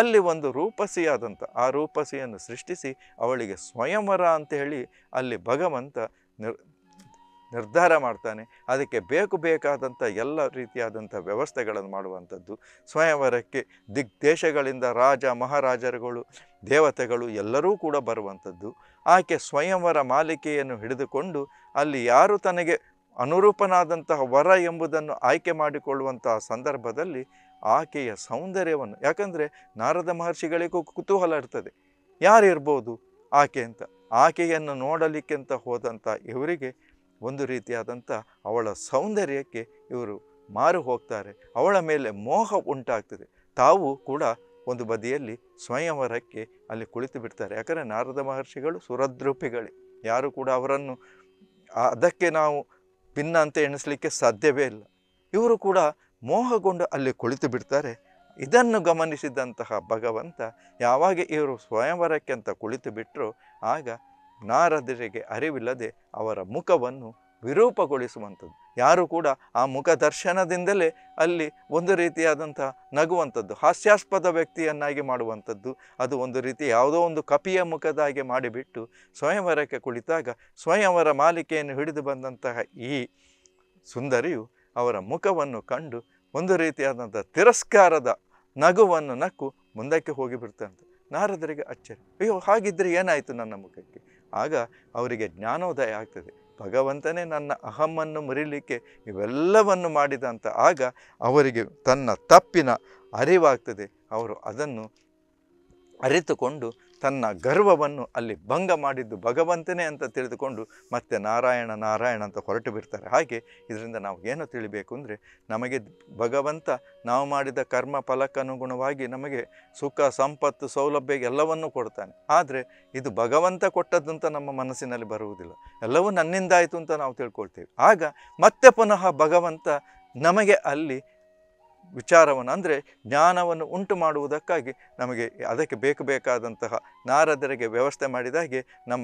ಅಲ್ಲಿ ಒಂದು ರೂಪಸಿಯಾದಂಥ ಆ ರೂಪಸಿಯನ್ನು ಸೃಷ್ಟಿಸಿ ಅವಳಿಗೆ ಸ್ವಯಂವರ ಅಂತ ಹೇಳಿ ಅಲ್ಲಿ ಭಗವಂತ ನಿರ್ ನಿರ್ಧಾರ ಮಾಡ್ತಾನೆ ಅದಕ್ಕೆ ಬೇಕು ಬೇಕಾದಂಥ ಎಲ್ಲ ರೀತಿಯಾದಂಥ ವ್ಯವಸ್ಥೆಗಳನ್ನು ಮಾಡುವಂಥದ್ದು ಸ್ವಯಂವರಕ್ಕೆ ದಿಗ್ದೇಶಗಳಿಂದ ರಾಜ ಮಹಾರಾಜರುಗಳು ದೇವತೆಗಳು ಎಲ್ಲರೂ ಕೂಡ ಬರುವಂಥದ್ದು ಆಕೆ ಸ್ವಯಂವರ ಮಾಲಿಕೆಯನ್ನು ಹಿಡಿದುಕೊಂಡು ಅಲ್ಲಿ ಯಾರು ತನಗೆ ಅನುರೂಪನಾದಂತಹ ವರ ಎಂಬುದನ್ನು ಆಯ್ಕೆ ಮಾಡಿಕೊಳ್ಳುವಂತಹ ಸಂದರ್ಭದಲ್ಲಿ ಆಕೆಯ ಸೌಂದರ್ಯವನ್ನು ಯಾಕಂದರೆ ನಾರದ ಮಹರ್ಷಿಗಳಿಗೂ ಕುತೂಹಲ ಇರ್ತದೆ ಯಾರಿರ್ಬೋದು ಆಕೆ ಅಂತ ಆಕೆಯನ್ನು ಅಂತ ಹೋದಂಥ ಇವರಿಗೆ ಒಂದು ರೀತಿಯಾದಂಥ ಅವಳ ಸೌಂದರ್ಯಕ್ಕೆ ಇವರು ಮಾರು ಹೋಗ್ತಾರೆ ಅವಳ ಮೇಲೆ ಮೋಹ ಉಂಟಾಗ್ತದೆ ತಾವು ಕೂಡ ಒಂದು ಬದಿಯಲ್ಲಿ ಸ್ವಯಂವರಕ್ಕೆ ಅಲ್ಲಿ ಕುಳಿತು ಬಿಡ್ತಾರೆ ಯಾಕಂದರೆ ನಾರದ ಮಹರ್ಷಿಗಳು ಸುರದ್ರೂಪಿಗಳೇ ಯಾರು ಕೂಡ ಅವರನ್ನು ಅದಕ್ಕೆ ನಾವು ಭಿನ್ನ ಅಂತ ಎಣಿಸಲಿಕ್ಕೆ ಸಾಧ್ಯವೇ ಇಲ್ಲ ಇವರು ಕೂಡ ಮೋಹಗೊಂಡು ಅಲ್ಲಿ ಕುಳಿತು ಬಿಡ್ತಾರೆ ಇದನ್ನು ಗಮನಿಸಿದಂತಹ ಭಗವಂತ ಯಾವಾಗ ಇವರು ಸ್ವಯಂವರಕ್ಕೆ ಅಂತ ಕುಳಿತು ಬಿಟ್ಟರು ಆಗ ನಾರದರಿಗೆ ಅರಿವಿಲ್ಲದೆ ಅವರ ಮುಖವನ್ನು ವಿರೂಪಗೊಳಿಸುವಂಥದ್ದು ಯಾರು ಕೂಡ ಆ ಮುಖ ದರ್ಶನದಿಂದಲೇ ಅಲ್ಲಿ ಒಂದು ರೀತಿಯಾದಂಥ ನಗುವಂಥದ್ದು ಹಾಸ್ಯಾಸ್ಪದ ವ್ಯಕ್ತಿಯನ್ನಾಗಿ ಮಾಡುವಂಥದ್ದು ಅದು ಒಂದು ರೀತಿ ಯಾವುದೋ ಒಂದು ಕಪಿಯ ಮುಖದ ಮಾಡಿಬಿಟ್ಟು ಸ್ವಯಂವರಕ್ಕೆ ಕುಳಿತಾಗ ಸ್ವಯಂವರ ಮಾಲಿಕೆಯನ್ನು ಹಿಡಿದು ಬಂದಂತಹ ಈ ಸುಂದರಿಯು ಅವರ ಮುಖವನ್ನು ಕಂಡು ಒಂದು ರೀತಿಯಾದಂಥ ತಿರಸ್ಕಾರದ ನಗುವನ್ನು ನಕ್ಕು ಮುಂದಕ್ಕೆ ಹೋಗಿ ನಾರದರಿಗೆ ಅಚ್ಚರಿ ಅಯ್ಯೋ ಹಾಗಿದ್ದರೆ ಏನಾಯಿತು ನನ್ನ ಮುಖಕ್ಕೆ ಆಗ ಅವರಿಗೆ ಜ್ಞಾನೋದಯ ಆಗ್ತದೆ ಭಗವಂತನೇ ನನ್ನ ಅಹಮ್ಮನ್ನು ಮುರಿಲಿಕ್ಕೆ ಇವೆಲ್ಲವನ್ನು ಮಾಡಿದಂಥ ಆಗ ಅವರಿಗೆ ತನ್ನ ತಪ್ಪಿನ ಅರಿವಾಗ್ತದೆ ಅವರು ಅದನ್ನು ಅರಿತುಕೊಂಡು ತನ್ನ ಗರ್ವವನ್ನು ಅಲ್ಲಿ ಭಂಗ ಮಾಡಿದ್ದು ಭಗವಂತನೇ ಅಂತ ತಿಳಿದುಕೊಂಡು ಮತ್ತೆ ನಾರಾಯಣ ನಾರಾಯಣ ಅಂತ ಹೊರಟು ಬಿಡ್ತಾರೆ ಹಾಗೆ ಇದರಿಂದ ನಾವು ಏನು ತಿಳಿಬೇಕು ಅಂದರೆ ನಮಗೆ ಭಗವಂತ ನಾವು ಮಾಡಿದ ಕರ್ಮ ಫಲಕ್ಕನುಗುಣವಾಗಿ ನಮಗೆ ಸುಖ ಸಂಪತ್ತು ಸೌಲಭ್ಯ ಎಲ್ಲವನ್ನೂ ಕೊಡ್ತಾನೆ ಆದರೆ ಇದು ಭಗವಂತ ಕೊಟ್ಟದ್ದು ಅಂತ ನಮ್ಮ ಮನಸ್ಸಿನಲ್ಲಿ ಬರುವುದಿಲ್ಲ ಎಲ್ಲವೂ ನನ್ನಿಂದಾಯಿತು ಅಂತ ನಾವು ತಿಳ್ಕೊಳ್ತೇವೆ ಆಗ ಮತ್ತೆ ಪುನಃ ಭಗವಂತ ನಮಗೆ ಅಲ್ಲಿ ವಿಚಾರವನ್ನು ಅಂದರೆ ಜ್ಞಾನವನ್ನು ಉಂಟು ಮಾಡುವುದಕ್ಕಾಗಿ ನಮಗೆ ಅದಕ್ಕೆ ಬೇಕು ಬೇಕಾದಂತಹ ನಾರದರಿಗೆ ವ್ಯವಸ್ಥೆ ಮಾಡಿದಾಗೆ ನಮ್ಮ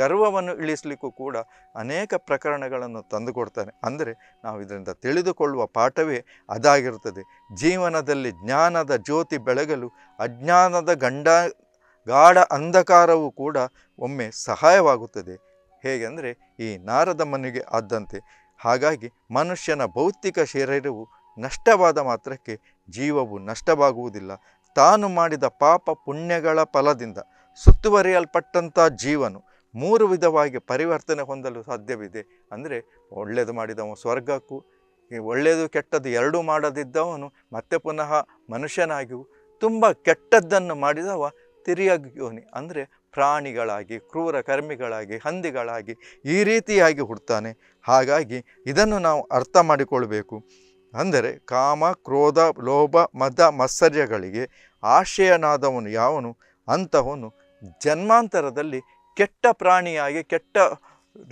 ಗರ್ವವನ್ನು ಇಳಿಸಲಿಕ್ಕೂ ಕೂಡ ಅನೇಕ ಪ್ರಕರಣಗಳನ್ನು ತಂದುಕೊಡ್ತಾನೆ ಅಂದರೆ ನಾವು ಇದರಿಂದ ತಿಳಿದುಕೊಳ್ಳುವ ಪಾಠವೇ ಅದಾಗಿರುತ್ತದೆ ಜೀವನದಲ್ಲಿ ಜ್ಞಾನದ ಜ್ಯೋತಿ ಬೆಳಗಲು ಅಜ್ಞಾನದ ಗಂಡ ಗಾಢ ಅಂಧಕಾರವೂ ಕೂಡ ಒಮ್ಮೆ ಸಹಾಯವಾಗುತ್ತದೆ ಹೇಗೆಂದರೆ ಈ ನಾರದ ಮನೆಗೆ ಆದ್ದಂತೆ ಹಾಗಾಗಿ ಮನುಷ್ಯನ ಭೌತಿಕ ಶರೀರವು ನಷ್ಟವಾದ ಮಾತ್ರಕ್ಕೆ ಜೀವವು ನಷ್ಟವಾಗುವುದಿಲ್ಲ ತಾನು ಮಾಡಿದ ಪಾಪ ಪುಣ್ಯಗಳ ಫಲದಿಂದ ಸುತ್ತುವರಿಯಲ್ಪಟ್ಟಂಥ ಜೀವನು ಮೂರು ವಿಧವಾಗಿ ಪರಿವರ್ತನೆ ಹೊಂದಲು ಸಾಧ್ಯವಿದೆ ಅಂದರೆ ಒಳ್ಳೆಯದು ಮಾಡಿದವನು ಸ್ವರ್ಗಕ್ಕೂ ಒಳ್ಳೆಯದು ಕೆಟ್ಟದ್ದು ಎರಡೂ ಮಾಡದಿದ್ದವನು ಮತ್ತೆ ಪುನಃ ಮನುಷ್ಯನಾಗಿಯೂ ತುಂಬ ಕೆಟ್ಟದ್ದನ್ನು ಮಾಡಿದವ ತಿರಿಯೋನಿ ಅಂದರೆ ಪ್ರಾಣಿಗಳಾಗಿ ಕ್ರೂರ ಕರ್ಮಿಗಳಾಗಿ ಹಂದಿಗಳಾಗಿ ಈ ರೀತಿಯಾಗಿ ಹುಡ್ತಾನೆ ಹಾಗಾಗಿ ಇದನ್ನು ನಾವು ಅರ್ಥ ಮಾಡಿಕೊಳ್ಬೇಕು ಅಂದರೆ ಕಾಮ ಕ್ರೋಧ ಲೋಭ ಮದ ಮತ್ಸರ್ಯಗಳಿಗೆ ಆಶ್ರಯನಾದವನು ಯಾವನು ಅಂತಹವನು ಜನ್ಮಾಂತರದಲ್ಲಿ ಕೆಟ್ಟ ಪ್ರಾಣಿಯಾಗಿ ಕೆಟ್ಟ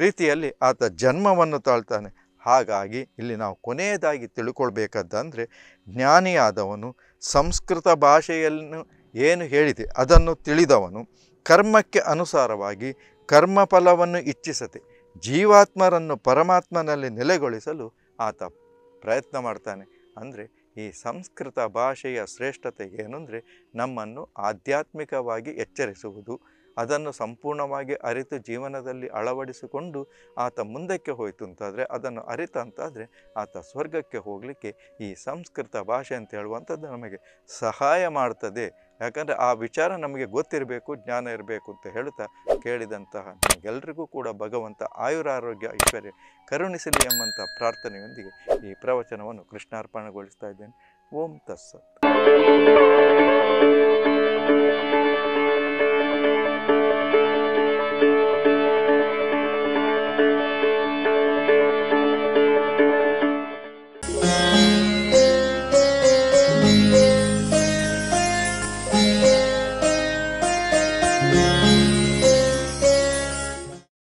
ರೀತಿಯಲ್ಲಿ ಆತ ಜನ್ಮವನ್ನು ತಾಳ್ತಾನೆ ಹಾಗಾಗಿ ಇಲ್ಲಿ ನಾವು ಕೊನೆಯದಾಗಿ ತಿಳ್ಕೊಳ್ಬೇಕಾದ್ದಂದರೆ ಜ್ಞಾನಿಯಾದವನು ಸಂಸ್ಕೃತ ಭಾಷೆಯನ್ನು ಏನು ಹೇಳಿದೆ ಅದನ್ನು ತಿಳಿದವನು ಕರ್ಮಕ್ಕೆ ಅನುಸಾರವಾಗಿ ಕರ್ಮಫಲವನ್ನು ಇಚ್ಛಿಸದೆ ಜೀವಾತ್ಮರನ್ನು ಪರಮಾತ್ಮನಲ್ಲಿ ನೆಲೆಗೊಳಿಸಲು ಆತ ಪ್ರಯತ್ನ ಮಾಡ್ತಾನೆ ಅಂದರೆ ಈ ಸಂಸ್ಕೃತ ಭಾಷೆಯ ಶ್ರೇಷ್ಠತೆ ಅಂದರೆ ನಮ್ಮನ್ನು ಆಧ್ಯಾತ್ಮಿಕವಾಗಿ ಎಚ್ಚರಿಸುವುದು ಅದನ್ನು ಸಂಪೂರ್ಣವಾಗಿ ಅರಿತು ಜೀವನದಲ್ಲಿ ಅಳವಡಿಸಿಕೊಂಡು ಆತ ಮುಂದಕ್ಕೆ ಹೋಯಿತು ಅಂತಾದರೆ ಅದನ್ನು ಅರಿತ ಅಂತಾದರೆ ಆತ ಸ್ವರ್ಗಕ್ಕೆ ಹೋಗಲಿಕ್ಕೆ ಈ ಸಂಸ್ಕೃತ ಭಾಷೆ ಅಂತ ಹೇಳುವಂಥದ್ದು ನಮಗೆ ಸಹಾಯ ಮಾಡ್ತದೆ ಯಾಕಂದರೆ ಆ ವಿಚಾರ ನಮಗೆ ಗೊತ್ತಿರಬೇಕು ಜ್ಞಾನ ಇರಬೇಕು ಅಂತ ಹೇಳ್ತಾ ಕೇಳಿದಂತಹ ನಮಗೆಲ್ಲರಿಗೂ ಕೂಡ ಭಗವಂತ ಆಯುರಾರೋಗ್ಯ ಐಶ್ವರ್ಯ ಕರುಣಿಸಲಿ ಎಂಬಂಥ ಪ್ರಾರ್ಥನೆಯೊಂದಿಗೆ ಈ ಪ್ರವಚನವನ್ನು ಕೃಷ್ಣಾರ್ಪಣೆಗೊಳಿಸ್ತಾ ಇದ್ದೇನೆ ಓಂ ತತ್ಸತ್